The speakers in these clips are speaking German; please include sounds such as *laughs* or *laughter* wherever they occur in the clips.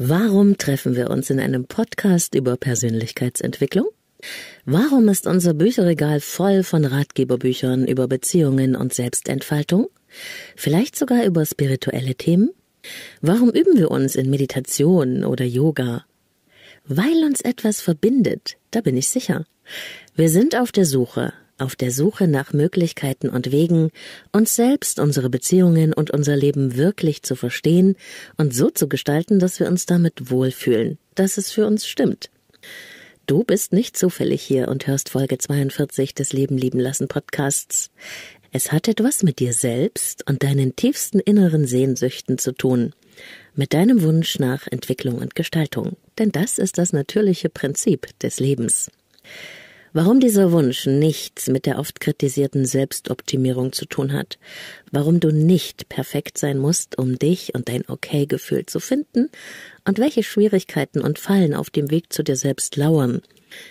Warum treffen wir uns in einem Podcast über Persönlichkeitsentwicklung? Warum ist unser Bücherregal voll von Ratgeberbüchern über Beziehungen und Selbstentfaltung? Vielleicht sogar über spirituelle Themen? Warum üben wir uns in Meditation oder Yoga? Weil uns etwas verbindet, da bin ich sicher. Wir sind auf der Suche auf der Suche nach Möglichkeiten und Wegen, uns selbst, unsere Beziehungen und unser Leben wirklich zu verstehen und so zu gestalten, dass wir uns damit wohlfühlen, dass es für uns stimmt. Du bist nicht zufällig hier und hörst Folge 42 des Leben lieben lassen Podcasts. Es hat etwas mit dir selbst und deinen tiefsten inneren Sehnsüchten zu tun, mit deinem Wunsch nach Entwicklung und Gestaltung, denn das ist das natürliche Prinzip des Lebens. Warum dieser Wunsch nichts mit der oft kritisierten Selbstoptimierung zu tun hat, warum du nicht perfekt sein musst, um dich und dein Okay-Gefühl zu finden, und welche Schwierigkeiten und Fallen auf dem Weg zu dir selbst lauern,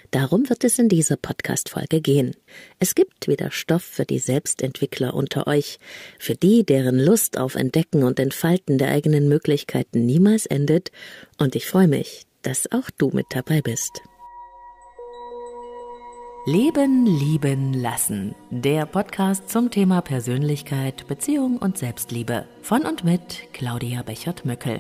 Darum wird es in dieser Podcast-Folge gehen. Es gibt wieder Stoff für die Selbstentwickler unter euch, für die, deren Lust auf Entdecken und Entfalten der eigenen Möglichkeiten niemals endet, und ich freue mich, dass auch du mit dabei bist. Leben lieben lassen. Der Podcast zum Thema Persönlichkeit, Beziehung und Selbstliebe. Von und mit Claudia Bechert-Möckel.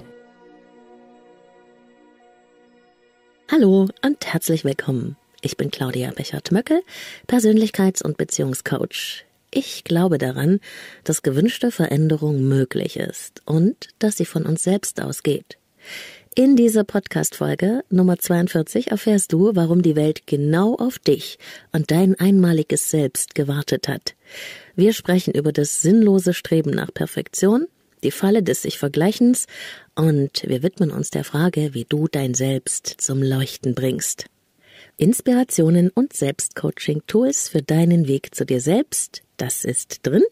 Hallo und herzlich willkommen. Ich bin Claudia Bechert-Möckel, Persönlichkeits- und Beziehungscoach. Ich glaube daran, dass gewünschte Veränderung möglich ist und dass sie von uns selbst ausgeht. In dieser Podcast-Folge Nummer 42 erfährst du, warum die Welt genau auf dich und dein einmaliges Selbst gewartet hat. Wir sprechen über das sinnlose Streben nach Perfektion, die Falle des sich Vergleichens und wir widmen uns der Frage, wie du dein Selbst zum Leuchten bringst. Inspirationen und Selbstcoaching-Tools für deinen Weg zu dir selbst, das ist drin.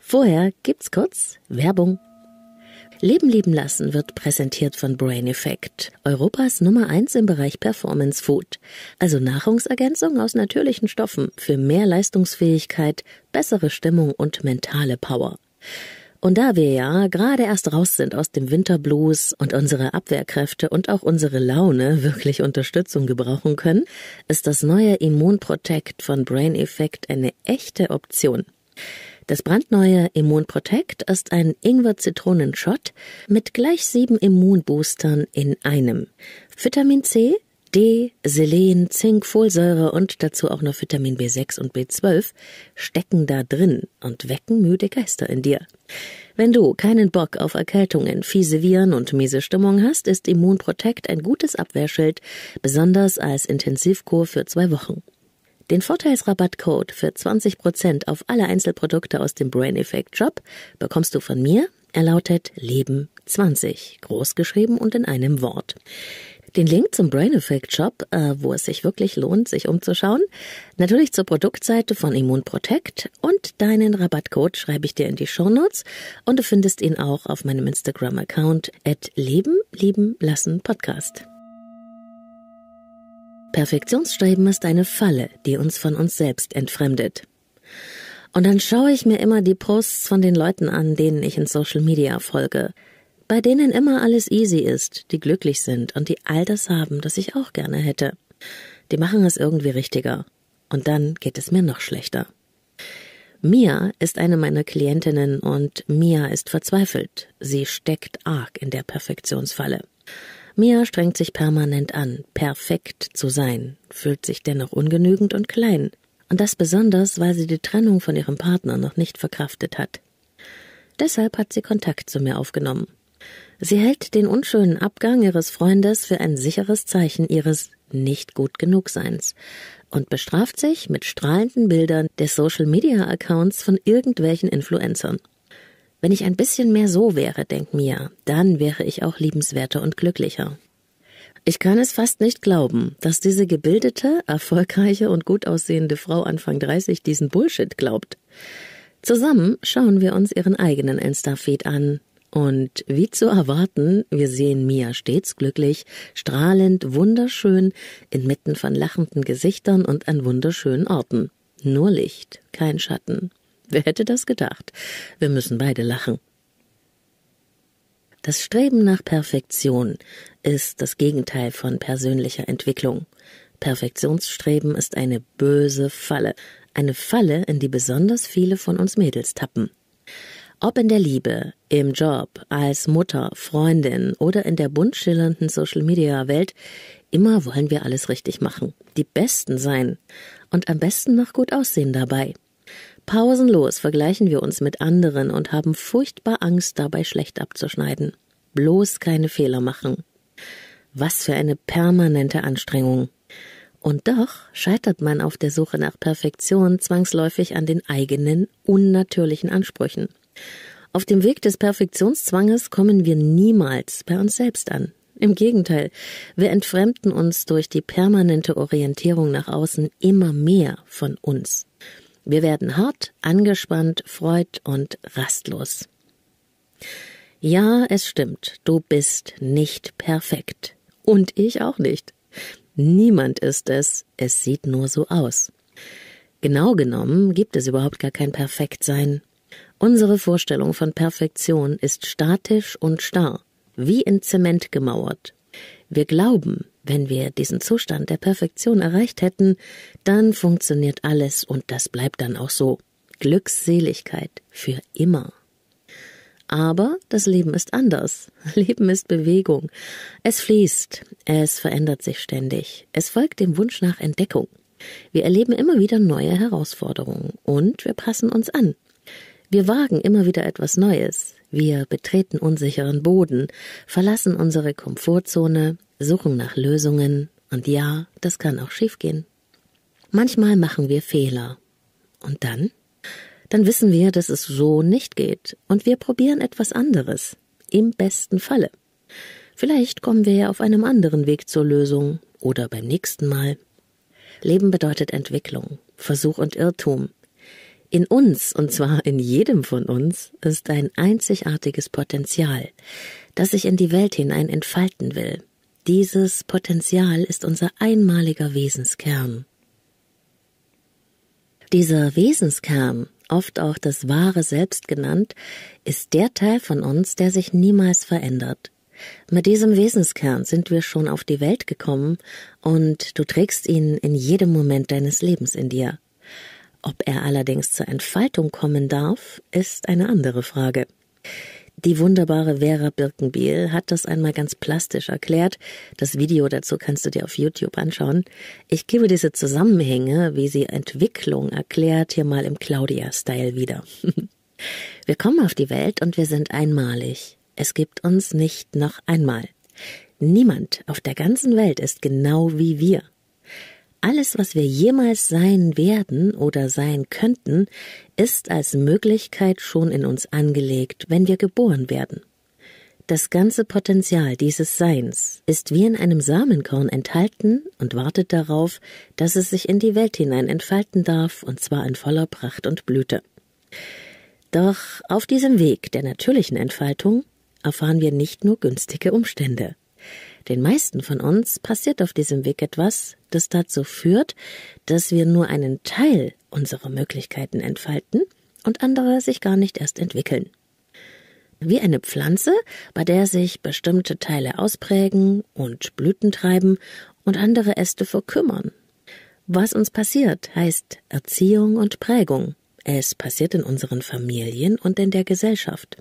Vorher gibt's kurz Werbung. Leben lieben lassen wird präsentiert von Brain Effect, Europas Nummer eins im Bereich Performance Food, also Nahrungsergänzung aus natürlichen Stoffen für mehr Leistungsfähigkeit, bessere Stimmung und mentale Power. Und da wir ja gerade erst raus sind aus dem Winterblues und unsere Abwehrkräfte und auch unsere Laune wirklich Unterstützung gebrauchen können, ist das neue Immunprotect von Brain Effect eine echte Option. Das brandneue Immunprotect ist ein ingwer zitronenshot mit gleich sieben Immunboostern in einem. Vitamin C, D, Selen, Zink, Folsäure und dazu auch noch Vitamin B6 und B12 stecken da drin und wecken müde Geister in dir. Wenn du keinen Bock auf Erkältungen, fiese Viren und miese Stimmung hast, ist Immunprotect ein gutes Abwehrschild, besonders als Intensivkur für zwei Wochen. Den Vorteilsrabattcode für 20% auf alle Einzelprodukte aus dem Brain Effect Shop bekommst du von mir. Er lautet Leben 20, großgeschrieben und in einem Wort. Den Link zum Brain Effect Shop, äh, wo es sich wirklich lohnt, sich umzuschauen, natürlich zur Produktseite von Immun Protect und deinen Rabattcode schreibe ich dir in die Shownotes und du findest ihn auch auf meinem Instagram Account at Leben, Lieben, Lassen Podcast. Perfektionsstreben ist eine Falle, die uns von uns selbst entfremdet. Und dann schaue ich mir immer die Posts von den Leuten an, denen ich in Social Media folge, bei denen immer alles easy ist, die glücklich sind und die all das haben, das ich auch gerne hätte. Die machen es irgendwie richtiger. Und dann geht es mir noch schlechter. Mia ist eine meiner Klientinnen und Mia ist verzweifelt. Sie steckt arg in der Perfektionsfalle. Mia strengt sich permanent an, perfekt zu sein, fühlt sich dennoch ungenügend und klein. Und das besonders, weil sie die Trennung von ihrem Partner noch nicht verkraftet hat. Deshalb hat sie Kontakt zu mir aufgenommen. Sie hält den unschönen Abgang ihres Freundes für ein sicheres Zeichen ihres nicht gut genug Seins und bestraft sich mit strahlenden Bildern des Social Media Accounts von irgendwelchen Influencern. Wenn ich ein bisschen mehr so wäre, denkt Mia, dann wäre ich auch liebenswerter und glücklicher. Ich kann es fast nicht glauben, dass diese gebildete, erfolgreiche und gut aussehende Frau Anfang 30 diesen Bullshit glaubt. Zusammen schauen wir uns ihren eigenen Insta-Feed an. Und wie zu erwarten, wir sehen Mia stets glücklich, strahlend, wunderschön, inmitten von lachenden Gesichtern und an wunderschönen Orten. Nur Licht, kein Schatten. Wer hätte das gedacht? Wir müssen beide lachen. Das Streben nach Perfektion ist das Gegenteil von persönlicher Entwicklung. Perfektionsstreben ist eine böse Falle, eine Falle, in die besonders viele von uns Mädels tappen. Ob in der Liebe, im Job, als Mutter, Freundin oder in der bunt schillernden Social-Media-Welt, immer wollen wir alles richtig machen, die Besten sein und am besten noch gut aussehen dabei. Pausenlos vergleichen wir uns mit anderen und haben furchtbar Angst, dabei schlecht abzuschneiden. Bloß keine Fehler machen. Was für eine permanente Anstrengung. Und doch scheitert man auf der Suche nach Perfektion zwangsläufig an den eigenen, unnatürlichen Ansprüchen. Auf dem Weg des Perfektionszwanges kommen wir niemals bei uns selbst an. Im Gegenteil, wir entfremden uns durch die permanente Orientierung nach außen immer mehr von uns. Wir werden hart, angespannt, freud und rastlos. Ja, es stimmt, du bist nicht perfekt. Und ich auch nicht. Niemand ist es, es sieht nur so aus. Genau genommen gibt es überhaupt gar kein Perfektsein. Unsere Vorstellung von Perfektion ist statisch und starr, wie in Zement gemauert, wir glauben, wenn wir diesen Zustand der Perfektion erreicht hätten, dann funktioniert alles und das bleibt dann auch so. Glückseligkeit für immer. Aber das Leben ist anders. *laughs* Leben ist Bewegung. Es fließt, es verändert sich ständig, es folgt dem Wunsch nach Entdeckung. Wir erleben immer wieder neue Herausforderungen und wir passen uns an. Wir wagen immer wieder etwas Neues. Wir betreten unsicheren Boden, verlassen unsere Komfortzone, suchen nach Lösungen und ja, das kann auch schiefgehen. Manchmal machen wir Fehler. Und dann? Dann wissen wir, dass es so nicht geht und wir probieren etwas anderes. Im besten Falle. Vielleicht kommen wir ja auf einem anderen Weg zur Lösung oder beim nächsten Mal. Leben bedeutet Entwicklung, Versuch und Irrtum. In uns, und zwar in jedem von uns, ist ein einzigartiges Potenzial, das sich in die Welt hinein entfalten will. Dieses Potenzial ist unser einmaliger Wesenskern. Dieser Wesenskern, oft auch das wahre Selbst genannt, ist der Teil von uns, der sich niemals verändert. Mit diesem Wesenskern sind wir schon auf die Welt gekommen und du trägst ihn in jedem Moment deines Lebens in dir. Ob er allerdings zur Entfaltung kommen darf, ist eine andere Frage. Die wunderbare Vera Birkenbiel hat das einmal ganz plastisch erklärt. Das Video dazu kannst du dir auf YouTube anschauen. Ich gebe diese Zusammenhänge, wie sie Entwicklung erklärt, hier mal im Claudia-Style wieder. *laughs* wir kommen auf die Welt und wir sind einmalig. Es gibt uns nicht noch einmal. Niemand auf der ganzen Welt ist genau wie wir. Alles, was wir jemals sein werden oder sein könnten, ist als Möglichkeit schon in uns angelegt, wenn wir geboren werden. Das ganze Potenzial dieses Seins ist wie in einem Samenkorn enthalten und wartet darauf, dass es sich in die Welt hinein entfalten darf, und zwar in voller Pracht und Blüte. Doch auf diesem Weg der natürlichen Entfaltung erfahren wir nicht nur günstige Umstände. Den meisten von uns passiert auf diesem Weg etwas, das dazu führt, dass wir nur einen Teil unserer Möglichkeiten entfalten und andere sich gar nicht erst entwickeln. Wie eine Pflanze, bei der sich bestimmte Teile ausprägen und Blüten treiben und andere Äste verkümmern. Was uns passiert, heißt Erziehung und Prägung. Es passiert in unseren Familien und in der Gesellschaft.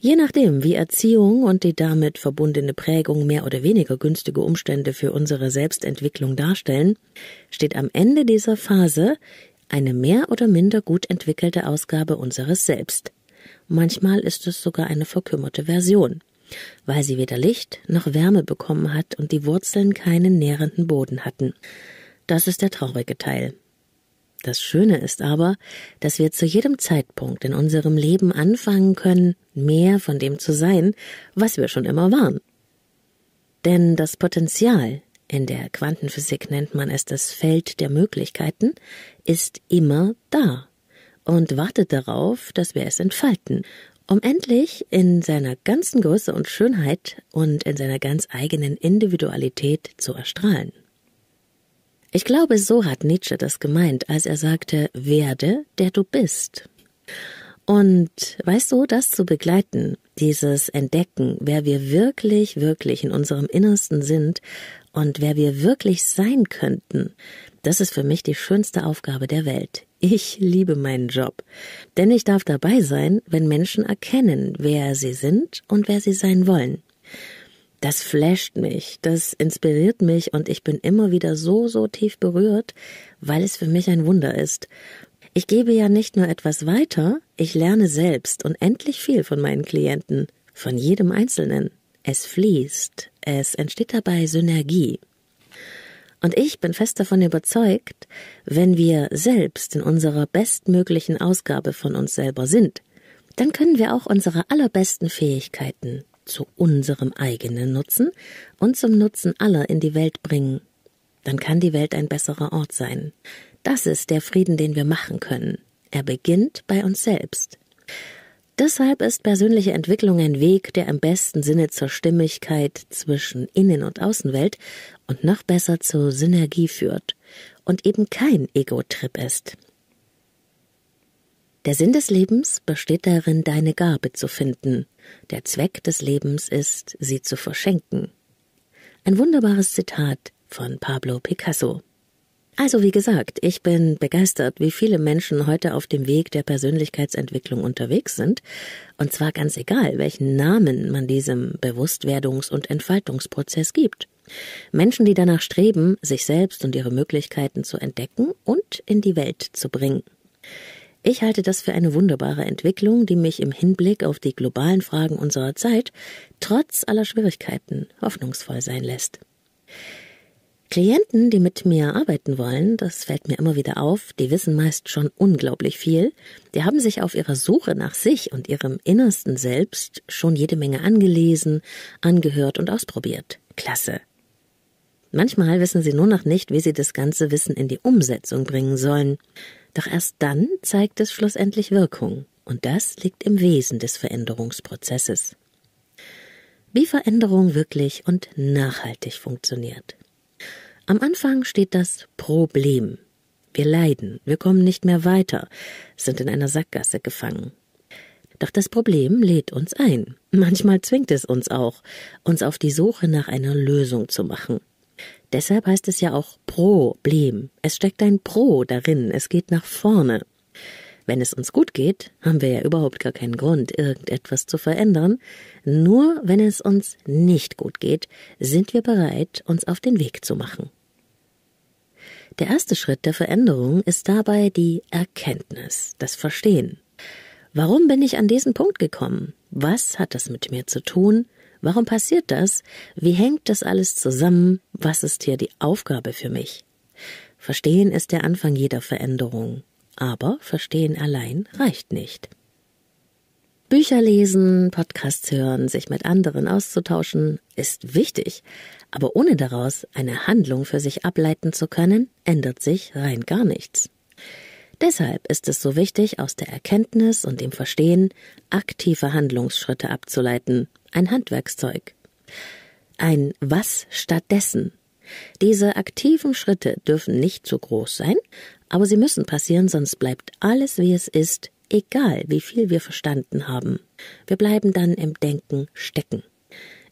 Je nachdem, wie Erziehung und die damit verbundene Prägung mehr oder weniger günstige Umstände für unsere Selbstentwicklung darstellen, steht am Ende dieser Phase eine mehr oder minder gut entwickelte Ausgabe unseres Selbst. Manchmal ist es sogar eine verkümmerte Version, weil sie weder Licht noch Wärme bekommen hat und die Wurzeln keinen nährenden Boden hatten. Das ist der traurige Teil. Das Schöne ist aber, dass wir zu jedem Zeitpunkt in unserem Leben anfangen können, mehr von dem zu sein, was wir schon immer waren. Denn das Potenzial, in der Quantenphysik nennt man es das Feld der Möglichkeiten, ist immer da und wartet darauf, dass wir es entfalten, um endlich in seiner ganzen Größe und Schönheit und in seiner ganz eigenen Individualität zu erstrahlen. Ich glaube, so hat Nietzsche das gemeint, als er sagte, werde, der du bist. Und weißt du, das zu begleiten, dieses Entdecken, wer wir wirklich, wirklich in unserem Innersten sind und wer wir wirklich sein könnten, das ist für mich die schönste Aufgabe der Welt. Ich liebe meinen Job, denn ich darf dabei sein, wenn Menschen erkennen, wer sie sind und wer sie sein wollen das flasht mich, das inspiriert mich und ich bin immer wieder so, so tief berührt, weil es für mich ein Wunder ist. Ich gebe ja nicht nur etwas weiter, ich lerne selbst unendlich viel von meinen Klienten, von jedem Einzelnen. Es fließt, es entsteht dabei Synergie. Und ich bin fest davon überzeugt, wenn wir selbst in unserer bestmöglichen Ausgabe von uns selber sind, dann können wir auch unsere allerbesten Fähigkeiten zu unserem eigenen Nutzen und zum Nutzen aller in die Welt bringen, dann kann die Welt ein besserer Ort sein. Das ist der Frieden, den wir machen können. Er beginnt bei uns selbst. Deshalb ist persönliche Entwicklung ein Weg, der im besten Sinne zur Stimmigkeit zwischen Innen- und Außenwelt und noch besser zur Synergie führt und eben kein Ego-Trip ist. Der Sinn des Lebens besteht darin, deine Gabe zu finden. Der Zweck des Lebens ist, sie zu verschenken. Ein wunderbares Zitat von Pablo Picasso. Also wie gesagt, ich bin begeistert, wie viele Menschen heute auf dem Weg der Persönlichkeitsentwicklung unterwegs sind, und zwar ganz egal, welchen Namen man diesem Bewusstwerdungs- und Entfaltungsprozess gibt. Menschen, die danach streben, sich selbst und ihre Möglichkeiten zu entdecken und in die Welt zu bringen. Ich halte das für eine wunderbare Entwicklung, die mich im Hinblick auf die globalen Fragen unserer Zeit trotz aller Schwierigkeiten hoffnungsvoll sein lässt. Klienten, die mit mir arbeiten wollen, das fällt mir immer wieder auf, die wissen meist schon unglaublich viel, die haben sich auf ihrer Suche nach sich und ihrem innersten Selbst schon jede Menge angelesen, angehört und ausprobiert. Klasse. Manchmal wissen sie nur noch nicht, wie sie das ganze Wissen in die Umsetzung bringen sollen. Doch erst dann zeigt es schlussendlich Wirkung, und das liegt im Wesen des Veränderungsprozesses. Wie Veränderung wirklich und nachhaltig funktioniert. Am Anfang steht das Problem. Wir leiden, wir kommen nicht mehr weiter, sind in einer Sackgasse gefangen. Doch das Problem lädt uns ein. Manchmal zwingt es uns auch, uns auf die Suche nach einer Lösung zu machen. Deshalb heißt es ja auch Problem. Es steckt ein Pro darin, es geht nach vorne. Wenn es uns gut geht, haben wir ja überhaupt gar keinen Grund, irgendetwas zu verändern. Nur wenn es uns nicht gut geht, sind wir bereit, uns auf den Weg zu machen. Der erste Schritt der Veränderung ist dabei die Erkenntnis, das Verstehen. Warum bin ich an diesen Punkt gekommen? Was hat das mit mir zu tun? Warum passiert das? Wie hängt das alles zusammen? Was ist hier die Aufgabe für mich? Verstehen ist der Anfang jeder Veränderung, aber Verstehen allein reicht nicht. Bücher lesen, Podcasts hören, sich mit anderen auszutauschen, ist wichtig, aber ohne daraus eine Handlung für sich ableiten zu können, ändert sich rein gar nichts. Deshalb ist es so wichtig, aus der Erkenntnis und dem Verstehen aktive Handlungsschritte abzuleiten, ein Handwerkszeug. Ein Was stattdessen. Diese aktiven Schritte dürfen nicht zu groß sein, aber sie müssen passieren, sonst bleibt alles, wie es ist, egal wie viel wir verstanden haben. Wir bleiben dann im Denken stecken.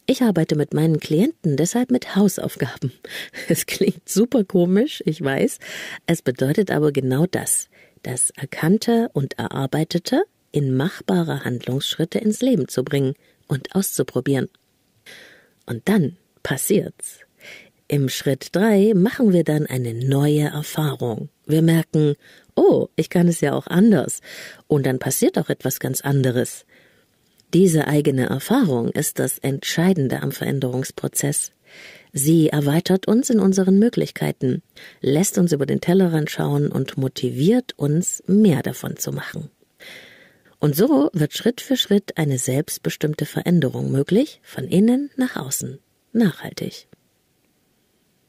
Ich arbeite mit meinen Klienten deshalb mit Hausaufgaben. *laughs* Es klingt super komisch, ich weiß, es bedeutet aber genau das das Erkannte und Erarbeitete in machbare Handlungsschritte ins Leben zu bringen und auszuprobieren. Und dann passiert's. Im Schritt 3 machen wir dann eine neue Erfahrung. Wir merken, oh, ich kann es ja auch anders. Und dann passiert auch etwas ganz anderes. Diese eigene Erfahrung ist das Entscheidende am Veränderungsprozess. Sie erweitert uns in unseren Möglichkeiten, lässt uns über den Tellerrand schauen und motiviert uns, mehr davon zu machen. Und so wird Schritt für Schritt eine selbstbestimmte Veränderung möglich, von innen nach außen, nachhaltig.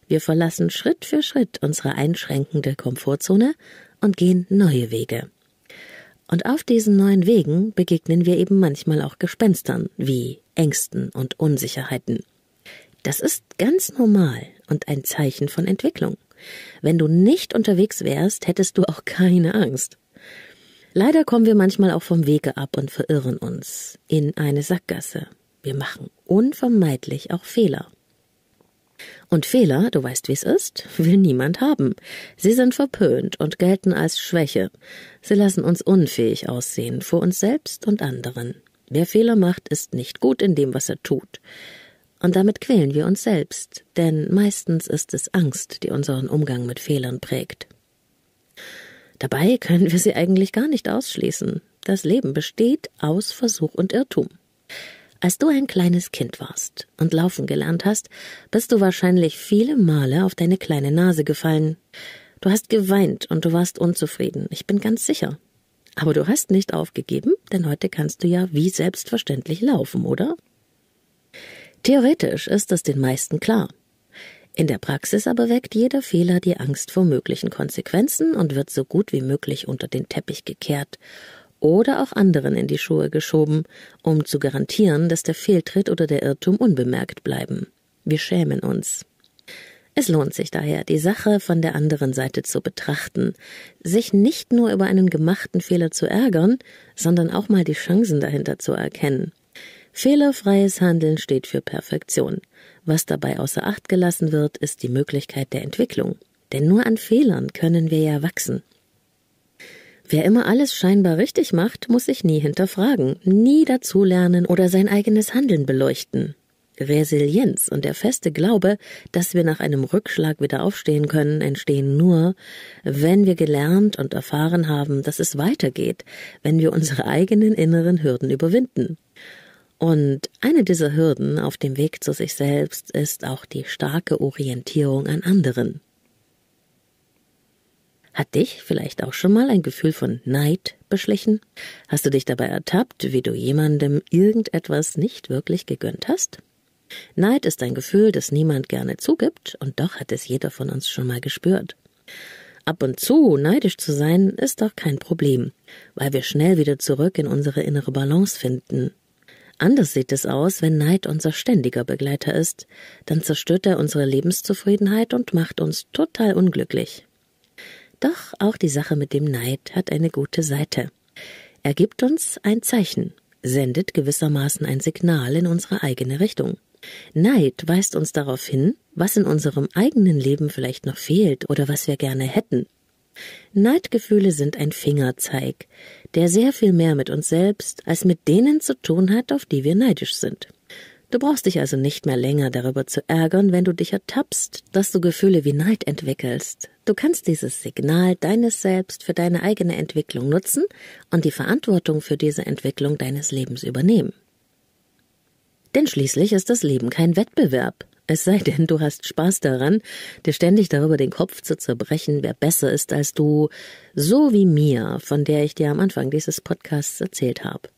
Wir verlassen Schritt für Schritt unsere einschränkende Komfortzone und gehen neue Wege. Und auf diesen neuen Wegen begegnen wir eben manchmal auch Gespenstern wie Ängsten und Unsicherheiten. Das ist ganz normal und ein Zeichen von Entwicklung. Wenn du nicht unterwegs wärst, hättest du auch keine Angst. Leider kommen wir manchmal auch vom Wege ab und verirren uns in eine Sackgasse. Wir machen unvermeidlich auch Fehler. Und Fehler, du weißt wie es ist, will niemand haben. Sie sind verpönt und gelten als Schwäche. Sie lassen uns unfähig aussehen vor uns selbst und anderen. Wer Fehler macht, ist nicht gut in dem, was er tut. Und damit quälen wir uns selbst, denn meistens ist es Angst, die unseren Umgang mit Fehlern prägt. Dabei können wir sie eigentlich gar nicht ausschließen. Das Leben besteht aus Versuch und Irrtum. Als du ein kleines Kind warst und laufen gelernt hast, bist du wahrscheinlich viele Male auf deine kleine Nase gefallen. Du hast geweint und du warst unzufrieden, ich bin ganz sicher. Aber du hast nicht aufgegeben, denn heute kannst du ja wie selbstverständlich laufen, oder? Theoretisch ist es den meisten klar. In der Praxis aber weckt jeder Fehler die Angst vor möglichen Konsequenzen und wird so gut wie möglich unter den Teppich gekehrt oder auch anderen in die Schuhe geschoben, um zu garantieren, dass der Fehltritt oder der Irrtum unbemerkt bleiben. Wir schämen uns. Es lohnt sich daher, die Sache von der anderen Seite zu betrachten, sich nicht nur über einen gemachten Fehler zu ärgern, sondern auch mal die Chancen dahinter zu erkennen. Fehlerfreies Handeln steht für Perfektion. Was dabei außer Acht gelassen wird, ist die Möglichkeit der Entwicklung. Denn nur an Fehlern können wir ja wachsen. Wer immer alles scheinbar richtig macht, muss sich nie hinterfragen, nie dazulernen oder sein eigenes Handeln beleuchten. Resilienz und der feste Glaube, dass wir nach einem Rückschlag wieder aufstehen können, entstehen nur, wenn wir gelernt und erfahren haben, dass es weitergeht, wenn wir unsere eigenen inneren Hürden überwinden. Und eine dieser Hürden auf dem Weg zu sich selbst ist auch die starke Orientierung an anderen. Hat dich vielleicht auch schon mal ein Gefühl von Neid beschlichen? Hast du dich dabei ertappt, wie du jemandem irgendetwas nicht wirklich gegönnt hast? Neid ist ein Gefühl, das niemand gerne zugibt, und doch hat es jeder von uns schon mal gespürt. Ab und zu neidisch zu sein, ist doch kein Problem, weil wir schnell wieder zurück in unsere innere Balance finden Anders sieht es aus, wenn Neid unser ständiger Begleiter ist, dann zerstört er unsere Lebenszufriedenheit und macht uns total unglücklich. Doch auch die Sache mit dem Neid hat eine gute Seite. Er gibt uns ein Zeichen, sendet gewissermaßen ein Signal in unsere eigene Richtung. Neid weist uns darauf hin, was in unserem eigenen Leben vielleicht noch fehlt oder was wir gerne hätten. Neidgefühle sind ein Fingerzeig, der sehr viel mehr mit uns selbst als mit denen zu tun hat, auf die wir neidisch sind. Du brauchst dich also nicht mehr länger darüber zu ärgern, wenn du dich ertappst, dass du Gefühle wie Neid entwickelst. Du kannst dieses Signal deines Selbst für deine eigene Entwicklung nutzen und die Verantwortung für diese Entwicklung deines Lebens übernehmen. Denn schließlich ist das Leben kein Wettbewerb. Es sei denn, du hast Spaß daran, dir ständig darüber den Kopf zu zerbrechen, wer besser ist als du, so wie mir, von der ich dir am Anfang dieses Podcasts erzählt habe.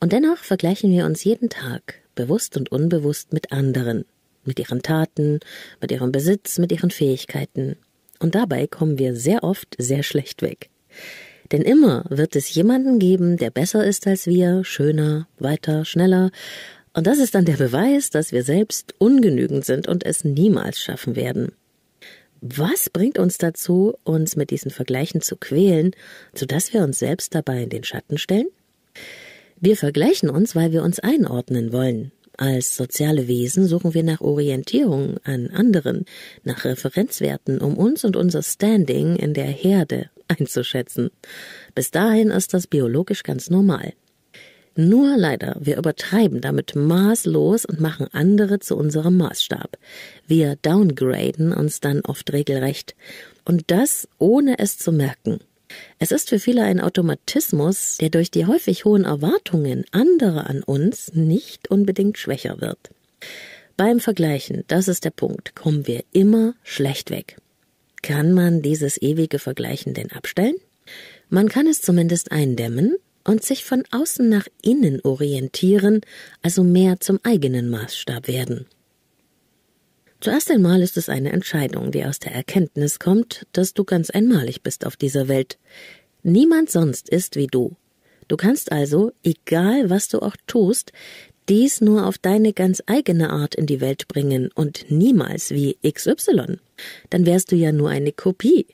Und dennoch vergleichen wir uns jeden Tag, bewusst und unbewusst, mit anderen, mit ihren Taten, mit ihrem Besitz, mit ihren Fähigkeiten. Und dabei kommen wir sehr oft sehr schlecht weg. Denn immer wird es jemanden geben, der besser ist als wir, schöner, weiter, schneller und das ist dann der Beweis, dass wir selbst ungenügend sind und es niemals schaffen werden. Was bringt uns dazu, uns mit diesen Vergleichen zu quälen, sodass wir uns selbst dabei in den Schatten stellen? Wir vergleichen uns, weil wir uns einordnen wollen. Als soziale Wesen suchen wir nach Orientierung an anderen, nach Referenzwerten, um uns und unser Standing in der Herde einzuschätzen. Bis dahin ist das biologisch ganz normal. Nur leider, wir übertreiben damit maßlos und machen andere zu unserem Maßstab. Wir downgraden uns dann oft regelrecht. Und das, ohne es zu merken. Es ist für viele ein Automatismus, der durch die häufig hohen Erwartungen anderer an uns nicht unbedingt schwächer wird. Beim Vergleichen, das ist der Punkt, kommen wir immer schlecht weg. Kann man dieses ewige Vergleichen denn abstellen? Man kann es zumindest eindämmen, und sich von außen nach innen orientieren, also mehr zum eigenen Maßstab werden. Zuerst einmal ist es eine Entscheidung, die aus der Erkenntnis kommt, dass du ganz einmalig bist auf dieser Welt. Niemand sonst ist wie du. Du kannst also, egal was du auch tust, dies nur auf deine ganz eigene Art in die Welt bringen und niemals wie XY. Dann wärst du ja nur eine Kopie.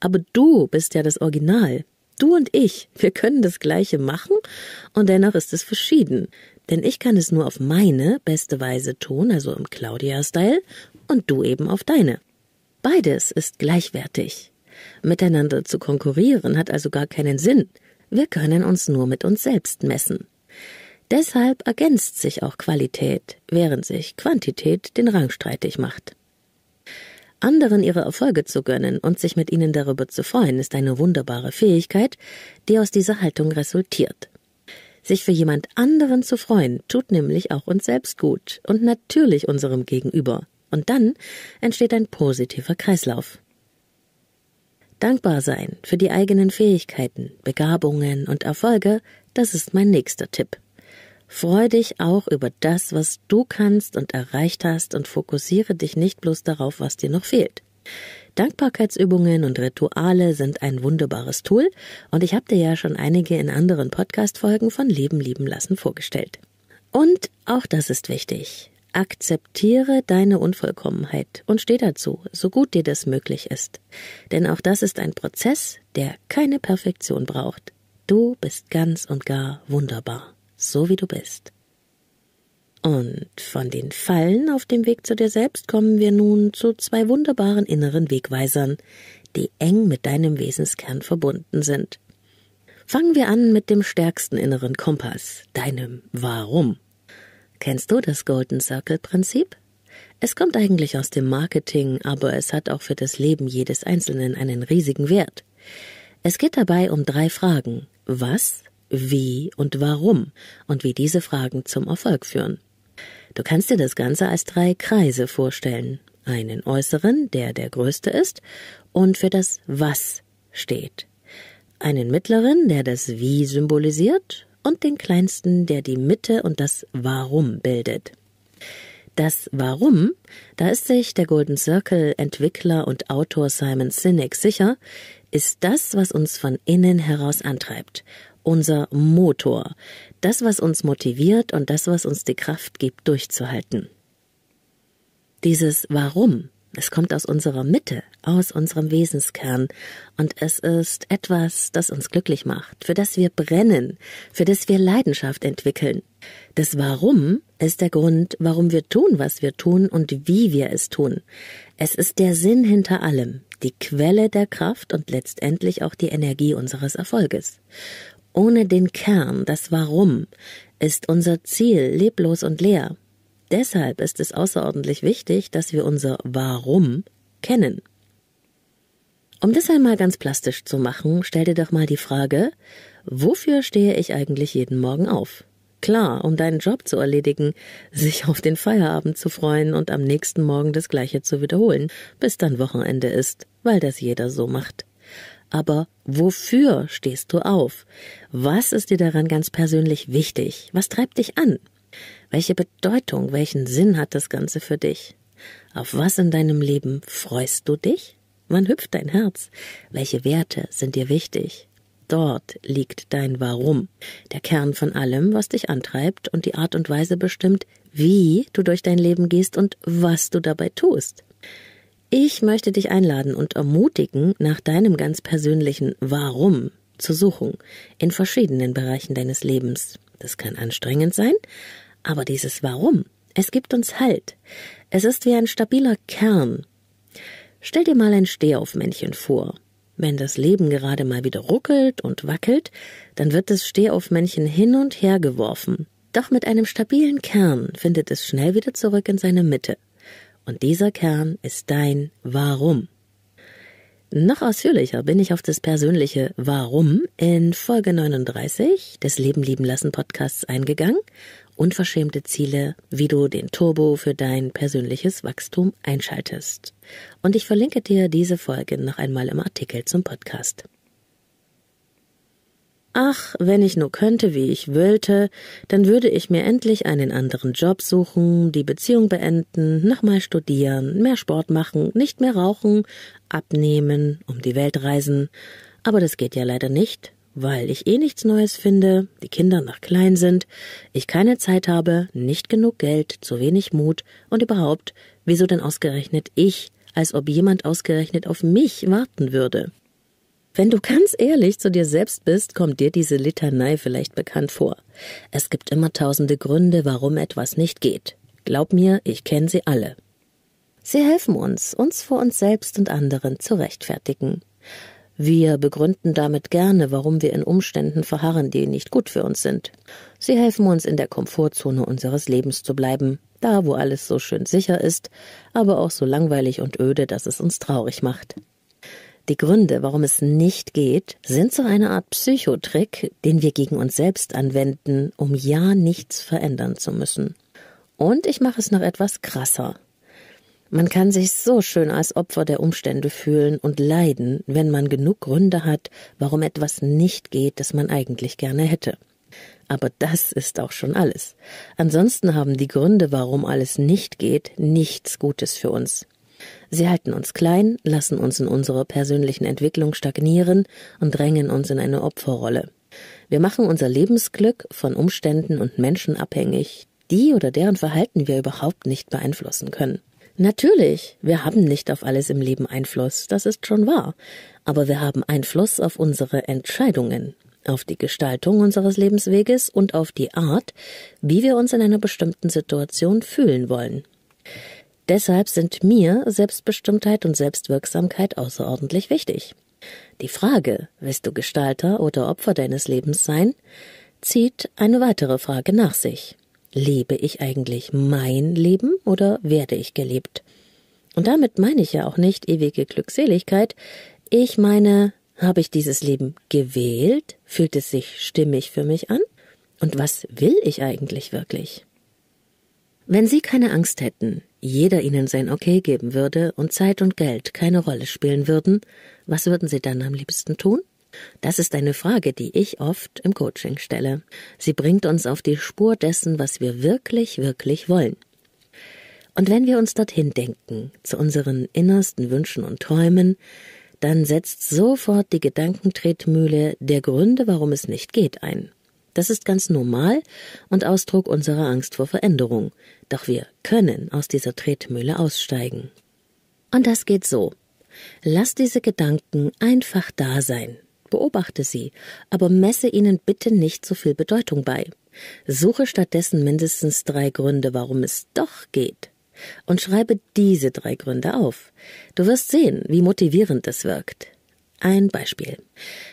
Aber du bist ja das Original. Du und ich, wir können das Gleiche machen und dennoch ist es verschieden. Denn ich kann es nur auf meine beste Weise tun, also im Claudia-Style, und du eben auf deine. Beides ist gleichwertig. Miteinander zu konkurrieren hat also gar keinen Sinn. Wir können uns nur mit uns selbst messen. Deshalb ergänzt sich auch Qualität, während sich Quantität den Rang streitig macht. Anderen ihre Erfolge zu gönnen und sich mit ihnen darüber zu freuen, ist eine wunderbare Fähigkeit, die aus dieser Haltung resultiert. Sich für jemand anderen zu freuen, tut nämlich auch uns selbst gut und natürlich unserem Gegenüber. Und dann entsteht ein positiver Kreislauf. Dankbar sein für die eigenen Fähigkeiten, Begabungen und Erfolge, das ist mein nächster Tipp. Freu dich auch über das, was du kannst und erreicht hast und fokussiere dich nicht bloß darauf, was dir noch fehlt. Dankbarkeitsübungen und Rituale sind ein wunderbares Tool und ich habe dir ja schon einige in anderen Podcast-Folgen von Leben lieben lassen vorgestellt. Und auch das ist wichtig. Akzeptiere deine Unvollkommenheit und steh dazu, so gut dir das möglich ist. Denn auch das ist ein Prozess, der keine Perfektion braucht. Du bist ganz und gar wunderbar so wie du bist. Und von den Fallen auf dem Weg zu dir selbst kommen wir nun zu zwei wunderbaren inneren Wegweisern, die eng mit deinem Wesenskern verbunden sind. Fangen wir an mit dem stärksten inneren Kompass, deinem Warum. Kennst du das Golden Circle Prinzip? Es kommt eigentlich aus dem Marketing, aber es hat auch für das Leben jedes Einzelnen einen riesigen Wert. Es geht dabei um drei Fragen. Was, wie und warum und wie diese Fragen zum Erfolg führen. Du kannst dir das Ganze als drei Kreise vorstellen. Einen äußeren, der der größte ist und für das Was steht. Einen mittleren, der das Wie symbolisiert und den kleinsten, der die Mitte und das Warum bildet. Das Warum, da ist sich der Golden Circle Entwickler und Autor Simon Sinek sicher, ist das, was uns von innen heraus antreibt unser Motor, das, was uns motiviert und das, was uns die Kraft gibt, durchzuhalten. Dieses Warum, es kommt aus unserer Mitte, aus unserem Wesenskern, und es ist etwas, das uns glücklich macht, für das wir brennen, für das wir Leidenschaft entwickeln. Das Warum ist der Grund, warum wir tun, was wir tun und wie wir es tun. Es ist der Sinn hinter allem, die Quelle der Kraft und letztendlich auch die Energie unseres Erfolges. Ohne den Kern, das Warum, ist unser Ziel leblos und leer. Deshalb ist es außerordentlich wichtig, dass wir unser Warum kennen. Um das einmal ganz plastisch zu machen, stell dir doch mal die Frage, wofür stehe ich eigentlich jeden Morgen auf? Klar, um deinen Job zu erledigen, sich auf den Feierabend zu freuen und am nächsten Morgen das Gleiche zu wiederholen, bis dann Wochenende ist, weil das jeder so macht aber wofür stehst du auf? Was ist dir daran ganz persönlich wichtig? Was treibt dich an? Welche Bedeutung, welchen Sinn hat das Ganze für dich? Auf was in deinem Leben freust du dich? Wann hüpft dein Herz? Welche Werte sind dir wichtig? Dort liegt dein Warum, der Kern von allem, was dich antreibt und die Art und Weise bestimmt, wie du durch dein Leben gehst und was du dabei tust. Ich möchte dich einladen und ermutigen, nach deinem ganz persönlichen Warum zu suchen in verschiedenen Bereichen deines Lebens. Das kann anstrengend sein, aber dieses Warum, es gibt uns Halt. Es ist wie ein stabiler Kern. Stell dir mal ein Stehaufmännchen vor. Wenn das Leben gerade mal wieder ruckelt und wackelt, dann wird das Stehaufmännchen hin und her geworfen. Doch mit einem stabilen Kern findet es schnell wieder zurück in seine Mitte. Und dieser Kern ist dein Warum. Noch ausführlicher bin ich auf das persönliche Warum in Folge 39 des Leben lieben lassen Podcasts eingegangen. Unverschämte Ziele, wie du den Turbo für dein persönliches Wachstum einschaltest. Und ich verlinke dir diese Folge noch einmal im Artikel zum Podcast. Ach, wenn ich nur könnte, wie ich wollte, dann würde ich mir endlich einen anderen Job suchen, die Beziehung beenden, nochmal studieren, mehr Sport machen, nicht mehr rauchen, abnehmen, um die Welt reisen. Aber das geht ja leider nicht, weil ich eh nichts Neues finde, die Kinder noch klein sind, ich keine Zeit habe, nicht genug Geld, zu wenig Mut und überhaupt, wieso denn ausgerechnet ich, als ob jemand ausgerechnet auf mich warten würde. Wenn du ganz ehrlich zu dir selbst bist, kommt dir diese Litanei vielleicht bekannt vor. Es gibt immer tausende Gründe, warum etwas nicht geht. Glaub mir, ich kenne sie alle. Sie helfen uns, uns vor uns selbst und anderen zu rechtfertigen. Wir begründen damit gerne, warum wir in Umständen verharren, die nicht gut für uns sind. Sie helfen uns, in der Komfortzone unseres Lebens zu bleiben, da wo alles so schön sicher ist, aber auch so langweilig und öde, dass es uns traurig macht. Die Gründe, warum es nicht geht, sind so eine Art Psychotrick, den wir gegen uns selbst anwenden, um ja nichts verändern zu müssen. Und ich mache es noch etwas krasser. Man kann sich so schön als Opfer der Umstände fühlen und leiden, wenn man genug Gründe hat, warum etwas nicht geht, das man eigentlich gerne hätte. Aber das ist auch schon alles. Ansonsten haben die Gründe, warum alles nicht geht, nichts Gutes für uns. Sie halten uns klein, lassen uns in unserer persönlichen Entwicklung stagnieren und drängen uns in eine Opferrolle. Wir machen unser Lebensglück von Umständen und Menschen abhängig, die oder deren Verhalten wir überhaupt nicht beeinflussen können. Natürlich, wir haben nicht auf alles im Leben Einfluss, das ist schon wahr, aber wir haben Einfluss auf unsere Entscheidungen, auf die Gestaltung unseres Lebensweges und auf die Art, wie wir uns in einer bestimmten Situation fühlen wollen. Deshalb sind mir Selbstbestimmtheit und Selbstwirksamkeit außerordentlich wichtig. Die Frage, willst du Gestalter oder Opfer deines Lebens sein, zieht eine weitere Frage nach sich. Lebe ich eigentlich mein Leben oder werde ich gelebt? Und damit meine ich ja auch nicht ewige Glückseligkeit. Ich meine, habe ich dieses Leben gewählt? Fühlt es sich stimmig für mich an? Und was will ich eigentlich wirklich? Wenn Sie keine Angst hätten, jeder Ihnen sein Okay geben würde und Zeit und Geld keine Rolle spielen würden, was würden Sie dann am liebsten tun? Das ist eine Frage, die ich oft im Coaching stelle. Sie bringt uns auf die Spur dessen, was wir wirklich, wirklich wollen. Und wenn wir uns dorthin denken, zu unseren innersten Wünschen und Träumen, dann setzt sofort die Gedankentretmühle der Gründe, warum es nicht geht, ein. Das ist ganz normal und Ausdruck unserer Angst vor Veränderung. Doch wir können aus dieser Tretmühle aussteigen. Und das geht so. Lass diese Gedanken einfach da sein. Beobachte sie, aber messe ihnen bitte nicht so viel Bedeutung bei. Suche stattdessen mindestens drei Gründe, warum es doch geht. Und schreibe diese drei Gründe auf. Du wirst sehen, wie motivierend das wirkt. Ein Beispiel.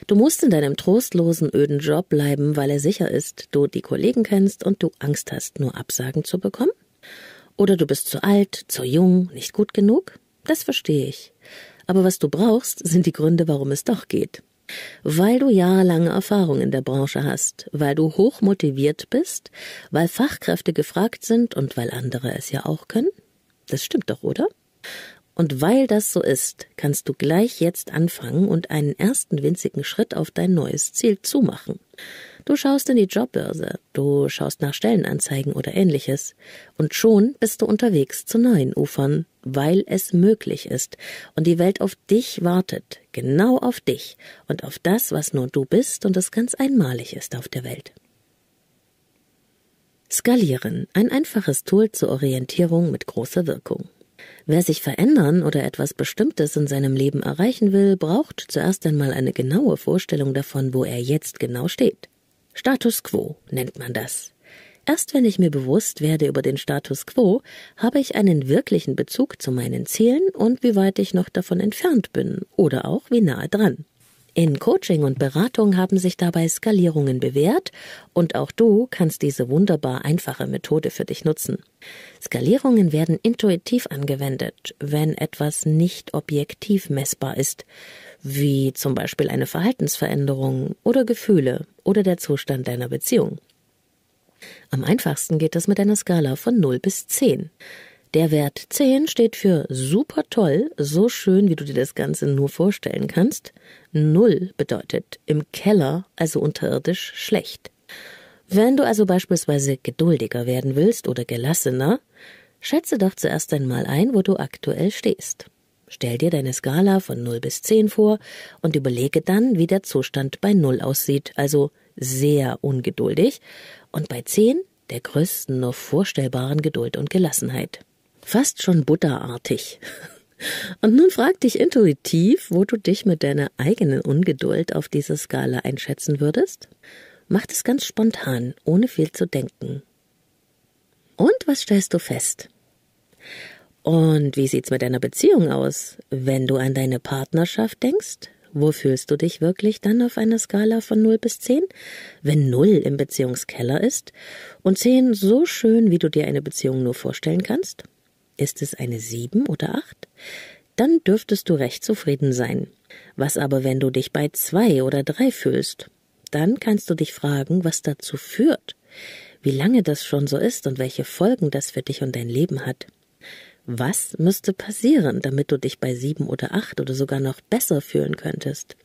Du musst in deinem trostlosen, öden Job bleiben, weil er sicher ist, du die Kollegen kennst und du Angst hast, nur Absagen zu bekommen? Oder du bist zu alt, zu jung, nicht gut genug? Das verstehe ich. Aber was du brauchst, sind die Gründe, warum es doch geht. Weil du jahrelange Erfahrung in der Branche hast, weil du hoch motiviert bist, weil Fachkräfte gefragt sind und weil andere es ja auch können? Das stimmt doch, oder? Und weil das so ist, kannst du gleich jetzt anfangen und einen ersten winzigen Schritt auf dein neues Ziel zumachen. Du schaust in die Jobbörse, du schaust nach Stellenanzeigen oder ähnliches, und schon bist du unterwegs zu neuen Ufern, weil es möglich ist und die Welt auf dich wartet, genau auf dich und auf das, was nur du bist und das ganz einmalig ist auf der Welt. Skalieren, ein einfaches Tool zur Orientierung mit großer Wirkung. Wer sich verändern oder etwas Bestimmtes in seinem Leben erreichen will, braucht zuerst einmal eine genaue Vorstellung davon, wo er jetzt genau steht. Status quo nennt man das. Erst wenn ich mir bewusst werde über den Status quo, habe ich einen wirklichen Bezug zu meinen Zielen und wie weit ich noch davon entfernt bin oder auch wie nahe dran. In Coaching und Beratung haben sich dabei Skalierungen bewährt und auch du kannst diese wunderbar einfache Methode für dich nutzen. Skalierungen werden intuitiv angewendet, wenn etwas nicht objektiv messbar ist, wie zum Beispiel eine Verhaltensveränderung oder Gefühle oder der Zustand deiner Beziehung. Am einfachsten geht das mit einer Skala von 0 bis 10. Der Wert 10 steht für super toll, so schön, wie du dir das Ganze nur vorstellen kannst. Null bedeutet im Keller, also unterirdisch, schlecht. Wenn du also beispielsweise geduldiger werden willst oder gelassener, schätze doch zuerst einmal ein, wo du aktuell stehst. Stell dir deine Skala von 0 bis 10 vor und überlege dann, wie der Zustand bei 0 aussieht, also sehr ungeduldig, und bei 10 der größten noch vorstellbaren Geduld und Gelassenheit. Fast schon butterartig. *laughs* Und nun frag dich intuitiv, wo du dich mit deiner eigenen Ungeduld auf dieser Skala einschätzen würdest. Mach das ganz spontan, ohne viel zu denken. Und was stellst du fest? Und wie sieht's mit deiner Beziehung aus? Wenn du an deine Partnerschaft denkst, wo fühlst du dich wirklich dann auf einer Skala von 0 bis 10? Wenn 0 im Beziehungskeller ist und 10 so schön, wie du dir eine Beziehung nur vorstellen kannst? Ist es eine sieben oder acht? Dann dürftest du recht zufrieden sein. Was aber, wenn du dich bei zwei oder drei fühlst? Dann kannst du dich fragen, was dazu führt, wie lange das schon so ist und welche Folgen das für dich und dein Leben hat. Was müsste passieren, damit du dich bei sieben oder acht oder sogar noch besser fühlen könntest?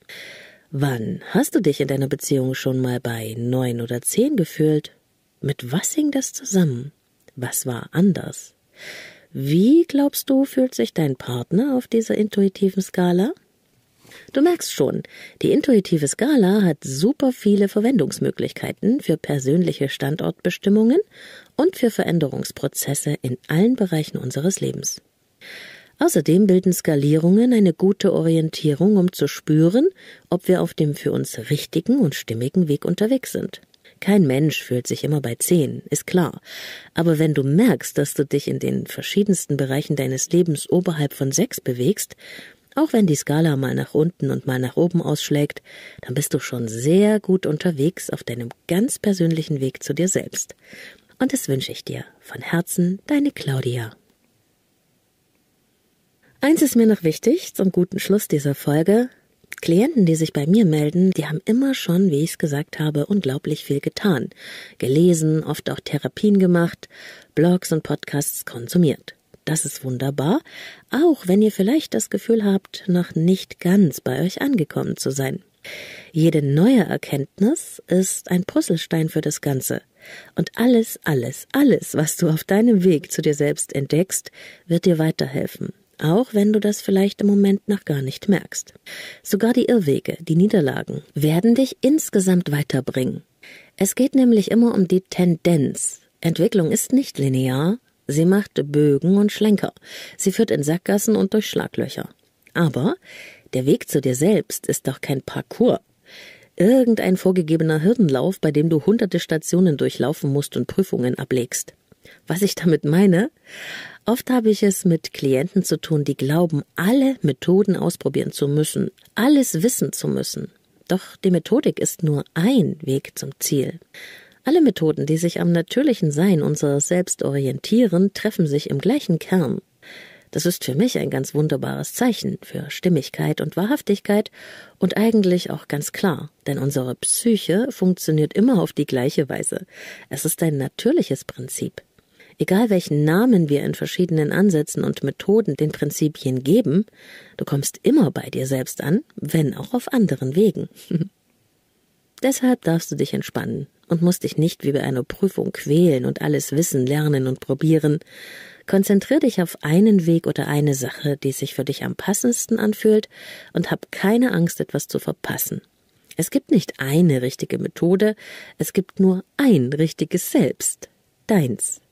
Wann hast du dich in deiner Beziehung schon mal bei neun oder zehn gefühlt? Mit was hing das zusammen? Was war anders? Wie, glaubst du, fühlt sich dein Partner auf dieser intuitiven Skala? Du merkst schon, die intuitive Skala hat super viele Verwendungsmöglichkeiten für persönliche Standortbestimmungen und für Veränderungsprozesse in allen Bereichen unseres Lebens. Außerdem bilden Skalierungen eine gute Orientierung, um zu spüren, ob wir auf dem für uns richtigen und stimmigen Weg unterwegs sind. Kein Mensch fühlt sich immer bei zehn, ist klar. Aber wenn du merkst, dass du dich in den verschiedensten Bereichen deines Lebens oberhalb von sechs bewegst, auch wenn die Skala mal nach unten und mal nach oben ausschlägt, dann bist du schon sehr gut unterwegs auf deinem ganz persönlichen Weg zu dir selbst. Und das wünsche ich dir von Herzen, deine Claudia. Eins ist mir noch wichtig zum guten Schluss dieser Folge. Klienten, die sich bei mir melden, die haben immer schon, wie ich es gesagt habe, unglaublich viel getan. Gelesen, oft auch Therapien gemacht, Blogs und Podcasts konsumiert. Das ist wunderbar, auch wenn ihr vielleicht das Gefühl habt, noch nicht ganz bei euch angekommen zu sein. Jede neue Erkenntnis ist ein Puzzlestein für das Ganze. Und alles, alles, alles, was du auf deinem Weg zu dir selbst entdeckst, wird dir weiterhelfen auch wenn du das vielleicht im Moment noch gar nicht merkst. Sogar die Irrwege, die Niederlagen, werden dich insgesamt weiterbringen. Es geht nämlich immer um die Tendenz. Entwicklung ist nicht linear, sie macht Bögen und Schlenker, sie führt in Sackgassen und durch Schlaglöcher. Aber der Weg zu dir selbst ist doch kein Parcours. Irgendein vorgegebener Hürdenlauf, bei dem du hunderte Stationen durchlaufen musst und Prüfungen ablegst. Was ich damit meine? Oft habe ich es mit Klienten zu tun, die glauben, alle Methoden ausprobieren zu müssen, alles wissen zu müssen. Doch die Methodik ist nur ein Weg zum Ziel. Alle Methoden, die sich am natürlichen Sein unseres Selbst orientieren, treffen sich im gleichen Kern. Das ist für mich ein ganz wunderbares Zeichen für Stimmigkeit und Wahrhaftigkeit und eigentlich auch ganz klar, denn unsere Psyche funktioniert immer auf die gleiche Weise. Es ist ein natürliches Prinzip egal welchen Namen wir in verschiedenen Ansätzen und Methoden den Prinzipien geben, du kommst immer bei dir selbst an, wenn auch auf anderen Wegen. *laughs* Deshalb darfst du dich entspannen und musst dich nicht wie bei einer Prüfung quälen und alles wissen, lernen und probieren. Konzentrier dich auf einen Weg oder eine Sache, die sich für dich am passendsten anfühlt und hab keine Angst, etwas zu verpassen. Es gibt nicht eine richtige Methode, es gibt nur ein richtiges Selbst, deins.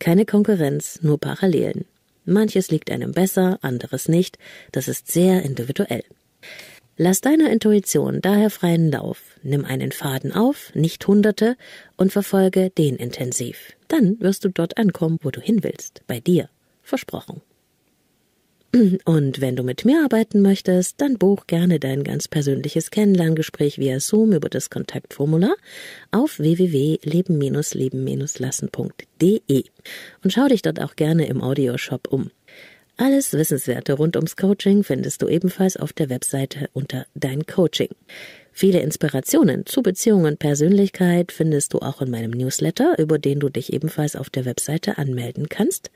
Keine Konkurrenz, nur Parallelen. Manches liegt einem besser, anderes nicht. Das ist sehr individuell. Lass deiner Intuition daher freien Lauf, nimm einen Faden auf, nicht hunderte, und verfolge den intensiv. Dann wirst du dort ankommen, wo du hin willst, bei dir. Versprochen. Und wenn du mit mir arbeiten möchtest, dann buch gerne dein ganz persönliches Kennenlerngespräch via Zoom über das Kontaktformular auf www.leben-leben-lassen.de und schau dich dort auch gerne im Audioshop um. Alles Wissenswerte rund ums Coaching findest du ebenfalls auf der Webseite unter Dein Coaching. Viele Inspirationen zu Beziehungen und Persönlichkeit findest du auch in meinem Newsletter, über den du dich ebenfalls auf der Webseite anmelden kannst.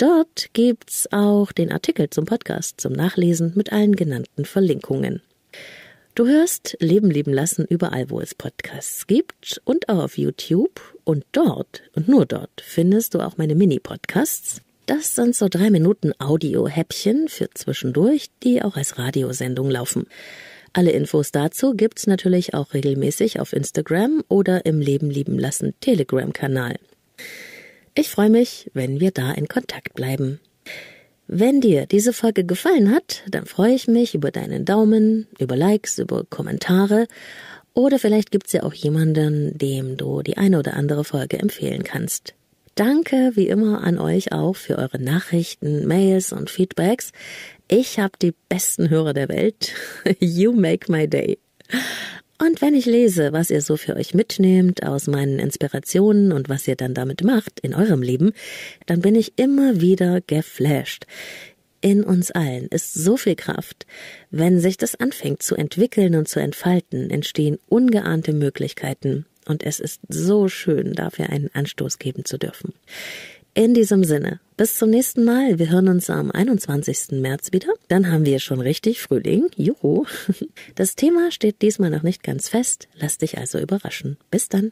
Dort gibt's auch den Artikel zum Podcast zum Nachlesen mit allen genannten Verlinkungen. Du hörst Leben leben lassen überall, wo es Podcasts gibt und auch auf YouTube und dort und nur dort findest du auch meine Mini-Podcasts. Das sind so drei Minuten Audio-Häppchen für zwischendurch, die auch als Radiosendung laufen. Alle Infos dazu gibt's natürlich auch regelmäßig auf Instagram oder im Leben lieben lassen Telegram-Kanal. Ich freue mich, wenn wir da in Kontakt bleiben. Wenn dir diese Folge gefallen hat, dann freue ich mich über deinen Daumen, über Likes, über Kommentare oder vielleicht gibt's ja auch jemanden, dem du die eine oder andere Folge empfehlen kannst. Danke wie immer an euch auch für eure Nachrichten, Mails und Feedbacks. Ich habe die besten Hörer der Welt. *laughs* You make my day. Und wenn ich lese, was ihr so für euch mitnehmt aus meinen Inspirationen und was ihr dann damit macht in eurem Leben, dann bin ich immer wieder geflasht. In uns allen ist so viel Kraft. Wenn sich das anfängt zu entwickeln und zu entfalten, entstehen ungeahnte Möglichkeiten. Und es ist so schön, dafür einen Anstoß geben zu dürfen. In diesem Sinne, bis zum nächsten Mal. Wir hören uns am 21. März wieder. Dann haben wir schon richtig Frühling. Juhu. *laughs* Das Thema steht diesmal noch nicht ganz fest. Lass dich also überraschen. Bis dann.